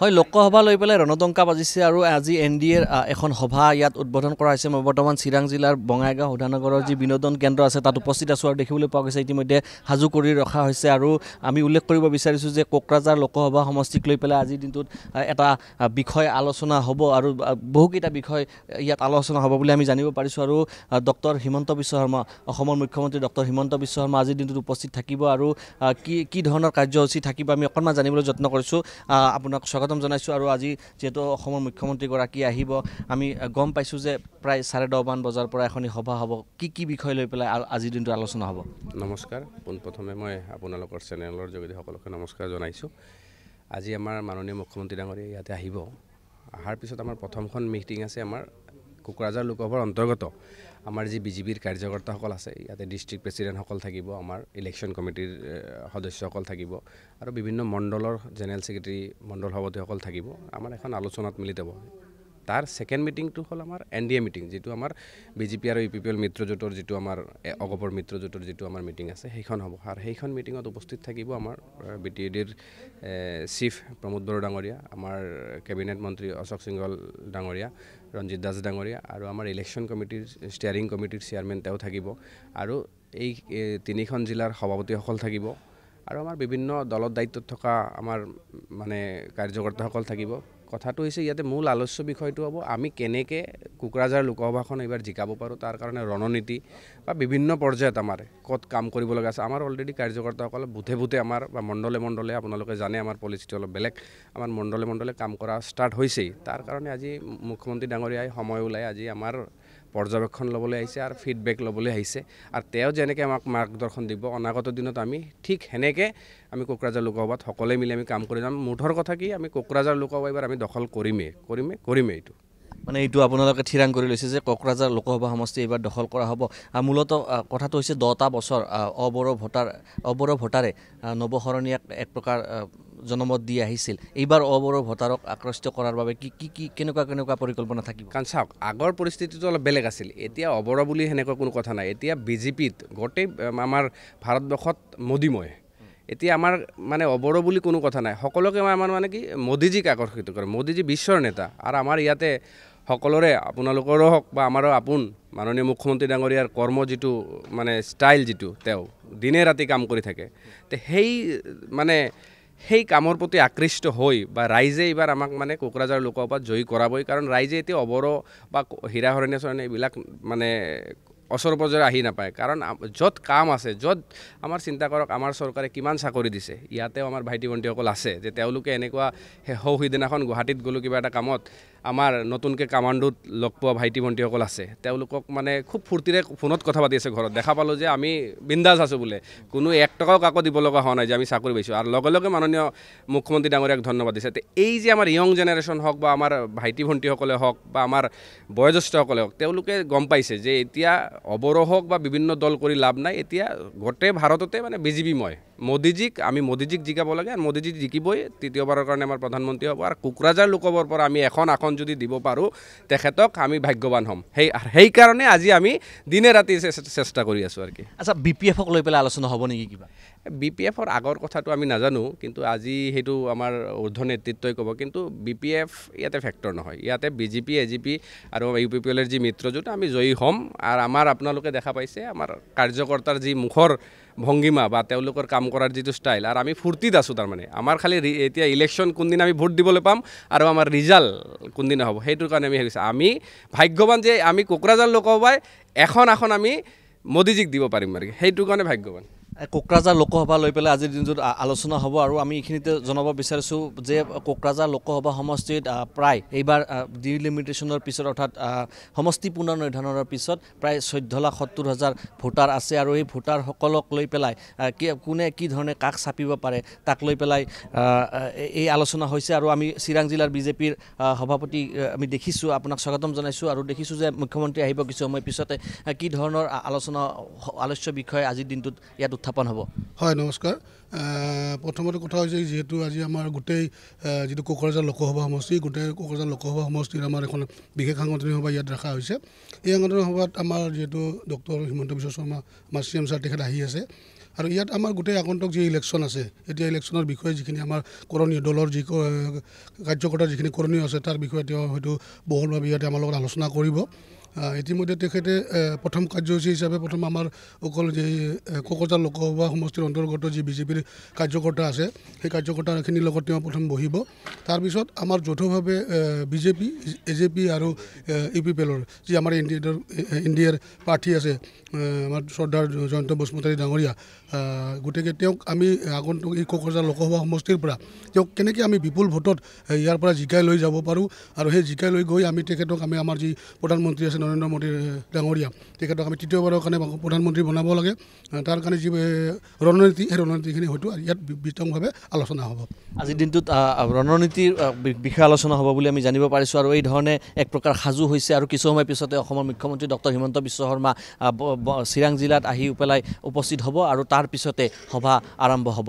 হয় লোকসভা লৈ পেলাই ৰণতংকা বাজিছে আৰু আজি এন ডি এৰ এখন সভা ইয়াত উদ্বোধন কৰা হৈছে মই বৰ্তমান চিৰাং জিলাৰ বঙাইগাঁও সুধানগৰৰ যি বিনোদন কেন্দ্ৰ আছে তাত উপস্থিত আছোঁ আৰু দেখিবলৈ পোৱা গৈছে ইতিমধ্যে সাজু কৰি ৰখা হৈছে আৰু আমি উল্লেখ কৰিব বিচাৰিছোঁ যে কোকৰাঝাৰ লোকসভা সমষ্টিক লৈ পেলাই আজিৰ দিনটোত এটা বিষয় আলোচনা হ'ব আৰু বহুকেইটা বিষয় ইয়াত আলোচনা হ'ব বুলি আমি জানিব পাৰিছোঁ আৰু ডক্টৰ হিমন্ত বিশ্ব শৰ্মা অসমৰ মুখ্যমন্ত্ৰী ডক্টৰ হিমন্ত বিশ্ব শৰ্মা আজিৰ দিনটোত উপস্থিত থাকিব আৰু কি কি ধৰণৰ কাৰ্যসূচী থাকিব আমি অকণমান জানিবলৈ যত্ন কৰিছোঁ আপোনাক স্বাগত স্বাগতম জানাইছোঁ আৰু আজি যিহেতু অসমৰ মুখ্যমন্ত্ৰীগৰাকী আহিব আমি গম পাইছোঁ যে প্ৰায় চাৰে দহমান বজাৰ পৰা এখনি সভা হ'ব কি কি বিষয় লৈ পেলাই আজিৰ দিনটো আলোচনা হ'ব নমস্কাৰ পোনপ্ৰথমে মই আপোনালোকৰ চেনেলৰ যোগেদি সকলোকে নমস্কাৰ জনাইছোঁ আজি আমাৰ মাননীয় মুখ্যমন্ত্ৰী ডাঙৰীয়া ইয়াতে আহিব অহাৰ পিছত আমাৰ প্ৰথমখন মিটিং আছে আমাৰ কোকৰাঝাৰ লোকসভাৰ অন্তৰ্গত আমাৰ যি বিজেপিৰ কাৰ্যকৰ্তাসকল আছে ইয়াতে ডিষ্ট্ৰিক্ট প্ৰেচিডেণ্টসকল থাকিব আমাৰ ইলেকশ্যন কমিটিৰ সদস্যসকল থাকিব আৰু বিভিন্ন মণ্ডলৰ জেনেৰেল ছেক্ৰেটেৰী মণ্ডল সভাপতিসকল থাকিব আমাৰ এখন আলোচনাত মিলিত হ'ব তাৰ ছেকেণ্ড মিটিংটো হ'ল আমাৰ এন ডি এ মিটিং যিটো আমাৰ বি জে পি আৰু U e P P L মিত্ৰজোঁটৰ যিটো আমাৰ অগপৰ মিত্ৰজোঁটৰ যিটো আমাৰ মিটিং আছে সেইখন হ'ব আৰু সেইখন মিটিঙত উপস্থিত থাকিব আমাৰ বি টি এ ডিৰ চিফ প্ৰমোদ বড়ো ডাঙৰীয়া আমাৰ কেবিনেট মন্ত্ৰী অশোক সিংগল ডাঙৰীয়া ৰঞ্জিত দাস ডাঙৰীয়া আৰু আমাৰ ইলেকশ্যন কমিটিৰ ষ্টেয়াৰিং কমিটিৰ চেয়াৰমেন তেওঁ থাকিব আৰু এই তিনিখন জিলাৰ সভাপতিসকল থাকিব আৰু আমাৰ বিভিন্ন দলৰ দায়িত্বত থকা আমাৰ মানে কাৰ্যকৰ্তাসকল থাকিব কথাটো হৈছে ইয়াতে মূল আলোচ্য বিষয়টো হ'ব আমি কেনেকৈ কোকৰাঝাৰ লোকসভাখন এইবাৰ জিকাব পাৰোঁ তাৰ কাৰণে ৰণনীতি বা বিভিন্ন পৰ্যায়ত আমাৰ ক'ত কাম কৰিব লগা আছে আমাৰ অলৰেডি কাৰ্যকৰ্তাসকলে বুথে বুথে আমাৰ বা মণ্ডলে মণ্ডলে আপোনালোকে জানে আমাৰ পলিচিটো অলপ বেলেগ আমাৰ মণ্ডলে মণ্ডলে কাম কৰা ষ্টাৰ্ট হৈছেই তাৰ কাৰণে আজি মুখ্যমন্ত্ৰী ডাঙৰীয়াই সময় ওলাই আজি আমাৰ পৰ্যবেক্ষণ ল'বলৈ আহিছে আৰু ফিডবেক ল'বলৈ আহিছে আৰু তেওঁ যেনেকৈ আমাক মাৰ্গদৰ্শন দিব অনাগত দিনত আমি ঠিক সেনেকৈ আমি কোকৰাঝাৰ লোকসভাত সকলোৱে মিলি আমি কাম কৰি যাম মুঠৰ কথা কি আমি কোকৰাঝাৰ লোকসভা এইবাৰ আমি দখল কৰিমেই কৰিমেই কৰিমেই এইটো মানে এইটো আপোনালোকে থিৰাং কৰি লৈছে যে কোকৰাঝাৰ লোকসভা সমষ্টি এইবাৰ দখল কৰা হ'ব আৰু মূলত কথাটো হৈছে দহটা বছৰ অবৰ ভোটাৰ অবৰ ভোটাৰে নৱশৰণীয়াক এক প্ৰকাৰ জনমত দি আহিছিল এইবাৰ অবৰ ভোটাৰক আকৃষ্ট কৰাৰ বাবে কি কি কি কেনেকুৱা কেনেকুৱা পৰিকল্পনা থাকিব কাৰণ চাওক আগৰ পৰিস্থিতিটো অলপ বেলেগ আছিল এতিয়া অবৰ বুলি সেনেকুৱা কোনো কথা নাই এতিয়া বিজেপিত গোটেই আমাৰ ভাৰতবৰ্ষত মোদীময় এতিয়া আমাৰ মানে অবৰ বুলি কোনো কথা নাই সকলোকে আমাৰ মানে কি মোদীজীক আকৰ্ষিত কৰে মোদীজী বিশ্বৰ নেতা আৰু আমাৰ ইয়াতে সকলোৰে আপোনালোকৰো হওক বা আমাৰো আপোন মাননীয় মুখ্যমন্ত্ৰী ডাঙৰীয়াৰ কৰ্ম যিটো মানে ষ্টাইল যিটো তেওঁ দিনে ৰাতি কাম কৰি থাকে তে সেই মানে সেই কামৰ প্ৰতি আকৃষ্ট হৈ বা ৰাইজে এইবাৰ আমাক মানে কোকৰাঝাৰ লোকসভাত জয়ী কৰাবই কাৰণ ৰাইজে এতিয়া অৱৰ বা হীৰা হৰণীয়া চৰণীয়া এইবিলাক মানে ওচৰ পাজৰে আহি নাপায় কাৰণ য'ত কাম আছে য'ত আমাৰ চিন্তা কৰক আমাৰ চৰকাৰে কিমান চাকৰি দিছে ইয়াতেও আমাৰ ভাইটি ভণ্টীসকল আছে যে তেওঁলোকে এনেকুৱা শেষ সিদিনাখন গুৱাহাটীত গ'লোঁ কিবা এটা কামত আমাৰ নতুনকৈ কামাণ্ডোত লগ পোৱা ভাইটি ভণ্টীসকল আছে তেওঁলোকক মানে খুব ফূৰ্তিৰে ফোনত কথা পাতি আছে ঘৰত দেখা পালোঁ যে আমি বিন্দাজ আছোঁ বোলে কোনো এক টকাও কাকো দিব লগা হোৱা নাই যে আমি চাকৰি পাইছোঁ আৰু লগে লগে মাননীয় মুখ্যমন্ত্ৰী ডাঙৰীয়াক ধন্যবাদ দিছে এই যে আমাৰ ইয়ং জেনেৰেশ্যন হওক বা আমাৰ ভাইটি ভণ্টীসকলে হওক বা আমাৰ বয়োজ্যেষ্ঠসকলে হওক তেওঁলোকে গম পাইছে যে এতিয়া অৱৰোহক বা বিভিন্ন দল কৰি লাভ নাই এতিয়া গোটেই ভাৰততে মানে বিজেপি মই মোদীজীক আমি মোদীজীক জিকাব লাগে আৰু মোদীজী জিকিবই তৃতীয়বাৰৰ কাৰণে আমাৰ প্ৰধানমন্ত্ৰী হ'ব আৰু কোকৰাঝাৰ লোকসভাৰ পৰা আমি এখন আসন যদি দিব পাৰোঁ তেখেতক আমি ভাগ্যৱান হ'ম সেই সেইকাৰণে আজি আমি দিনে ৰাতি চেষ্টা কৰি আছোঁ আৰু কি আচ্ছা বি পি এফক লৈ পেলাই আলোচনা হ'ব নেকি কিবা বি পি এফৰ আগৰ কথাটো আমি নাজানো কিন্তু আজি সেইটো আমাৰ ঊৰ্ধ নেতৃত্বই ক'ব কিন্তু বি পি এফ ইয়াতে ফেক্টৰ নহয় ইয়াতে B J P A G P আৰু ইউ পি পি এলৰ যি মিত্ৰজোঁট আমি জয়ী হ'ম আৰু আমাৰ আপোনালোকে দেখা পাইছে আমাৰ কাৰ্যকৰ্তাৰ যি মুখৰ ভংগীমা বা তেওঁলোকৰ কাম কৰাৰ যিটো ষ্টাইল আৰু আমি ফূৰ্তিত আছোঁ তাৰমানে আমাৰ খালি এতিয়া ইলেকশ্যন কোনদিনা আমি ভোট দিবলৈ পাম আৰু আমাৰ ৰিজাল্ট কোনদিনা হ'ব সেইটোৰ কাৰণে আমি হেৰিছোঁ আমি ভাগ্যৱান যে আমি কোকৰাঝাৰ লোকসভাই এখন আসন আমি মোদীজীক দিব পাৰিম আৰু সেইটো কাৰণে ভাগ্যৱান কোকৰাঝাৰ লোকসভা লৈ পেলাই আজিৰ দিনটোত আলোচনা হ'ব আৰু আমি এইখিনিতে জনাব বিচাৰিছোঁ যে কোকৰাঝাৰ লোকসভা সমষ্টিত প্ৰায় এইবাৰ ডিলিমিটেশ্যনৰ পিছত অৰ্থাৎ সমষ্টি পুনৰ নিৰ্ধাৰণৰ পিছত প্ৰায় চৈধ্য লাখ সত্তৰ হাজাৰ ভোটাৰ আছে আৰু এই ভোটাৰসকলক লৈ পেলাই কোনে কি ধৰণে কাষ চাপিব পাৰে তাক লৈ পেলাই এই আলোচনা হৈছে আৰু আমি চিৰাং জিলাৰ বিজেপিৰ সভাপতি আমি দেখিছোঁ আপোনাক স্বাগতম জনাইছোঁ আৰু দেখিছোঁ যে মুখ্যমন্ত্ৰী আহিব কিছু সময় পিছতে কি ধৰণৰ আলোচনা আলোচ্য বিষয়ে আজিৰ দিনটোত ইয়াত উত্থাপন হ'ব হয় নমস্কাৰ প্ৰথমতে কথা হৈছে যিহেতু আজি আমাৰ গোটেই যিটো কোকৰাঝাৰ লোকসভা সমষ্টি গোটেই কোকৰাঝাৰ লোকসভা সমষ্টিৰ আমাৰ এখন বিশেষ সাংগঠনিক সভা ইয়াত ৰখা হৈছে এই সাংগঠনিক সভাত আমাৰ যিহেতু ডক্টৰ হিমন্ত বিশ্ব শৰ্মা আমাৰ চি এম ছাৰ তেখেত আহি আছে আৰু ইয়াত আমাৰ গোটেই আগন্তক যি ইলেকশ্যন আছে এতিয়া ইলেকশ্যনৰ বিষয়ে যিখিনি আমাৰ কৰণীয় দলৰ যি কাৰ্যকৰ্তাৰ যিখিনি কৰণীয় আছে তাৰ বিষয়ে তেওঁ হয়তো বহুলভাৱে ইয়াতে আমাৰ লগত আলোচনা কৰিব ইতিমধ্যে তেখেতে প্ৰথম কাৰ্যসূচী হিচাপে প্ৰথম আমাৰ অকল যি কোকজাৰ লোকসভা সমষ্টিৰ অন্তৰ্গত যি বিজেপিৰ কাৰ্যকৰ্তা আছে সেই কাৰ্যকৰ্তাখিনিৰ লগত তেওঁ প্ৰথম বহিব তাৰপিছত আমাৰ যৌথভাৱে বিজেপি এ জে পি আৰু ইউ পি পি এলৰ যি আমাৰ এন ডি এৰ প্ৰাৰ্থী আছে আমাৰ চৰ্দাৰ জয়ন্ত বসুমতাৰী ডাঙৰীয়া গতিকে তেওঁক আমি আগন্তুক এই কোকজাৰ লোকসভা সমষ্টিৰ পৰা তেওঁক কেনেকৈ আমি বিপুল ভোটত ইয়াৰ পৰা জিকাই লৈ যাব পাৰোঁ আৰু সেই জিকাই লৈ গৈ আমি তেখেতক আমি আমাৰ যি প্ৰধানমন্ত্ৰী আছে নৰেন্দ্ৰ মোদী ডাঙৰীয়া তেখেতক আমি তৃতীয়বাৰৰ কাৰণে প্ৰধানমন্ত্ৰী বনাব লাগে তাৰ কাৰণে যি ৰণনীতি সেই ৰণনীতিখিনি হয়তো ইয়াত বিতংভাৱে আলোচনা হ'ব আজিৰ দিনটোত ৰণনীতিৰ বিষয়ে আলোচনা হ'ব বুলি আমি জানিব পাৰিছোঁ আৰু এই ধৰণে এক প্ৰকাৰ সাজু হৈছে আৰু কিছু সময় পিছতে অসমৰ মুখ্যমন্ত্ৰী ডক্টৰ হিমন্ত বিশ্ব শৰ্মা চিৰাং জিলাত আহি পেলাই উপস্থিত হ'ব আৰু তাৰ পিছতে সভা আৰম্ভ হ'ব